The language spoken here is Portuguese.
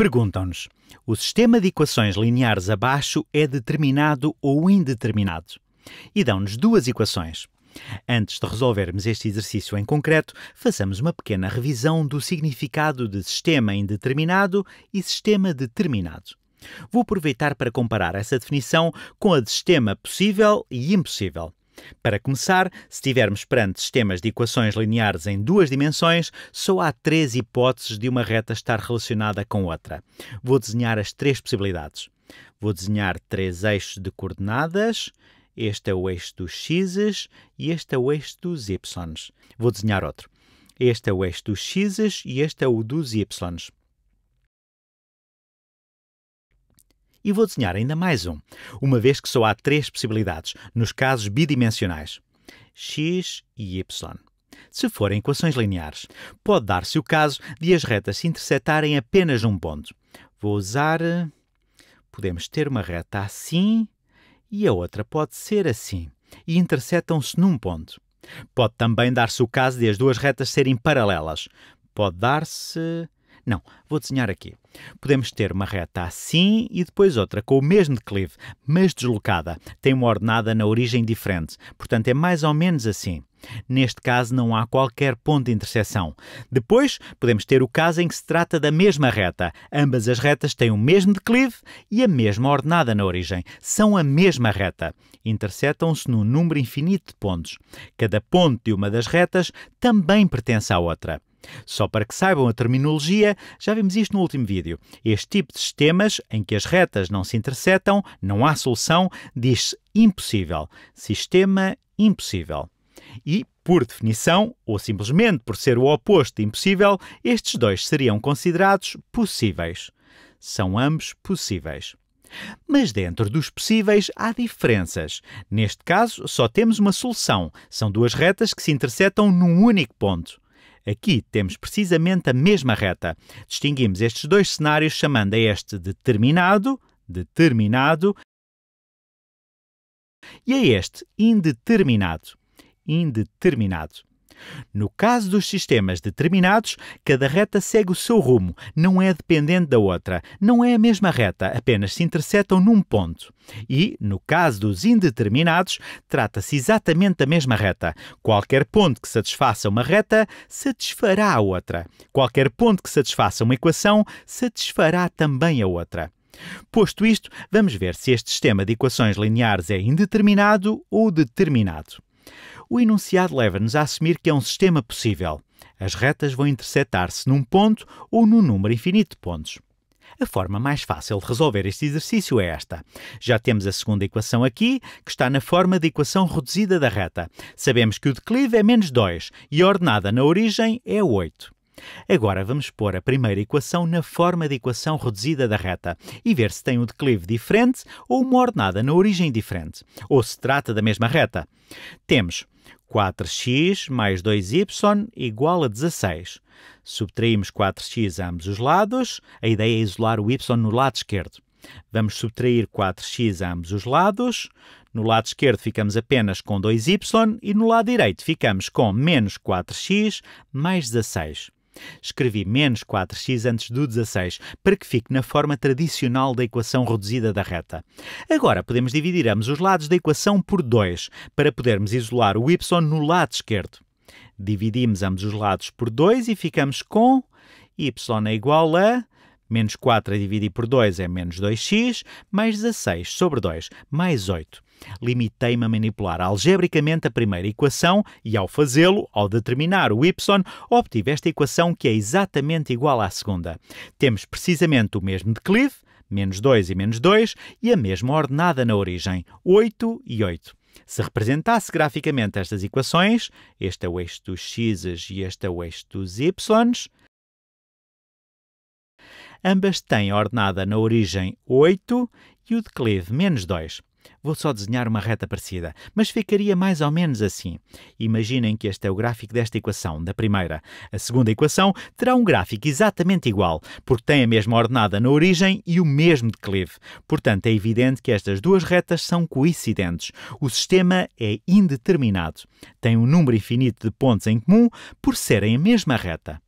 Perguntam-nos: o sistema de equações lineares abaixo é determinado ou indeterminado? E dão-nos duas equações. Antes de resolvermos este exercício em concreto, façamos uma pequena revisão do significado de sistema indeterminado e sistema determinado. Vou aproveitar para comparar essa definição com a de sistema possível e impossível. Para começar, se estivermos perante sistemas de equações lineares em duas dimensões, só há três hipóteses de uma reta estar relacionada com outra. Vou desenhar as três possibilidades. Vou desenhar três eixos de coordenadas. Este é o eixo dos x e este é o eixo dos y. Vou desenhar outro. Este é o eixo dos x e este é o dos y. E vou desenhar ainda mais um, uma vez que só há três possibilidades nos casos bidimensionais: x e y. Se forem equações lineares, pode dar-se o caso de as retas se intersetarem apenas num ponto. Vou usar. Podemos ter uma reta assim e a outra pode ser assim, e intersetam-se num ponto. Pode também dar-se o caso de as duas retas serem paralelas. Pode dar-se não, vou desenhar aqui. Podemos ter uma reta assim e depois outra com o mesmo declive, mas deslocada. Tem uma ordenada na origem diferente, portanto é mais ou menos assim. Neste caso, não há qualquer ponto de interseção. Depois, podemos ter o caso em que se trata da mesma reta. Ambas as retas têm o mesmo declive e a mesma ordenada na origem. São a mesma reta. Intersetam-se num número infinito de pontos. Cada ponto de uma das retas também pertence à outra. Só para que saibam a terminologia, já vimos isto no último vídeo. Este tipo de sistemas em que as retas não se interceptam, não há solução, diz-se impossível. Sistema impossível. E, por definição, ou simplesmente por ser o oposto de impossível, estes dois seriam considerados possíveis. São ambos possíveis. Mas dentro dos possíveis há diferenças. Neste caso, só temos uma solução. São duas retas que se interceptam num único ponto. Aqui temos precisamente a mesma reta. Distinguimos estes dois cenários chamando a este determinado, determinado, e a este indeterminado, indeterminado. No caso dos sistemas determinados, cada reta segue o seu rumo, não é dependente da outra, não é a mesma reta, apenas se interceptam num ponto. E, no caso dos indeterminados, trata-se exatamente da mesma reta. Qualquer ponto que satisfaça uma reta satisfará a outra. Qualquer ponto que satisfaça uma equação satisfará também a outra. Posto isto, vamos ver se este sistema de equações lineares é indeterminado ou determinado. O enunciado leva-nos a assumir que é um sistema possível. As retas vão interceptar-se num ponto ou num número infinito de pontos. A forma mais fácil de resolver este exercício é esta. Já temos a segunda equação aqui, que está na forma de equação reduzida da reta. Sabemos que o declive é menos 2 e a ordenada na origem é 8. Agora vamos pôr a primeira equação na forma de equação reduzida da reta e ver se tem um declive diferente ou uma ordenada na origem diferente, ou se trata da mesma reta. Temos 4x mais 2y igual a 16. Subtraímos 4x a ambos os lados, a ideia é isolar o y no lado esquerdo. Vamos subtrair 4x a ambos os lados. No lado esquerdo ficamos apenas com 2y e no lado direito ficamos com menos 4x mais 16. Escrevi menos 4x antes do 16 para que fique na forma tradicional da equação reduzida da reta. Agora podemos dividir ambos os lados da equação por 2 para podermos isolar o y no lado esquerdo. Dividimos ambos os lados por 2 e ficamos com y é igual a menos 4 a dividir por 2 é menos 2x, mais 16 sobre 2, mais 8. Limitei-me a manipular algebricamente a primeira equação e, ao fazê-lo, ao determinar o y, obtive esta equação que é exatamente igual à segunda. Temos precisamente o mesmo declive, menos 2 e menos 2, e a mesma ordenada na origem, 8 e 8. Se representasse graficamente estas equações, este é o eixo dos x e este é o eixo dos y, ambas têm a ordenada na origem 8 e o declive menos 2. Vou só desenhar uma reta parecida, mas ficaria mais ou menos assim. Imaginem que este é o gráfico desta equação, da primeira. A segunda equação terá um gráfico exatamente igual, porque tem a mesma ordenada na origem e o mesmo declive. Portanto, é evidente que estas duas retas são coincidentes. O sistema é indeterminado. Tem um número infinito de pontos em comum por serem a mesma reta.